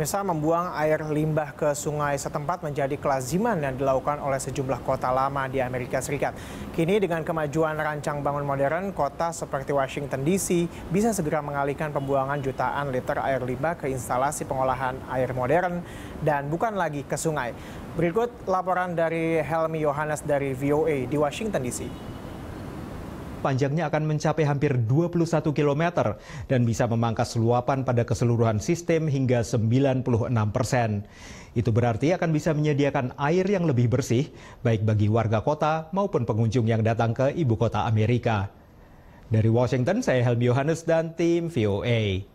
Mesa membuang air limbah ke sungai setempat menjadi kelaziman yang dilakukan oleh sejumlah kota lama di Amerika Serikat. Kini dengan kemajuan rancang bangun modern, kota seperti Washington DC bisa segera mengalihkan pembuangan jutaan liter air limbah ke instalasi pengolahan air modern dan bukan lagi ke sungai. Berikut laporan dari Helmi Yohanes dari VOA di Washington DC panjangnya akan mencapai hampir 21 km dan bisa memangkas luapan pada keseluruhan sistem hingga 96 persen. Itu berarti akan bisa menyediakan air yang lebih bersih, baik bagi warga kota maupun pengunjung yang datang ke ibu kota Amerika. Dari Washington, saya Helmi Yohanes dan tim VOA.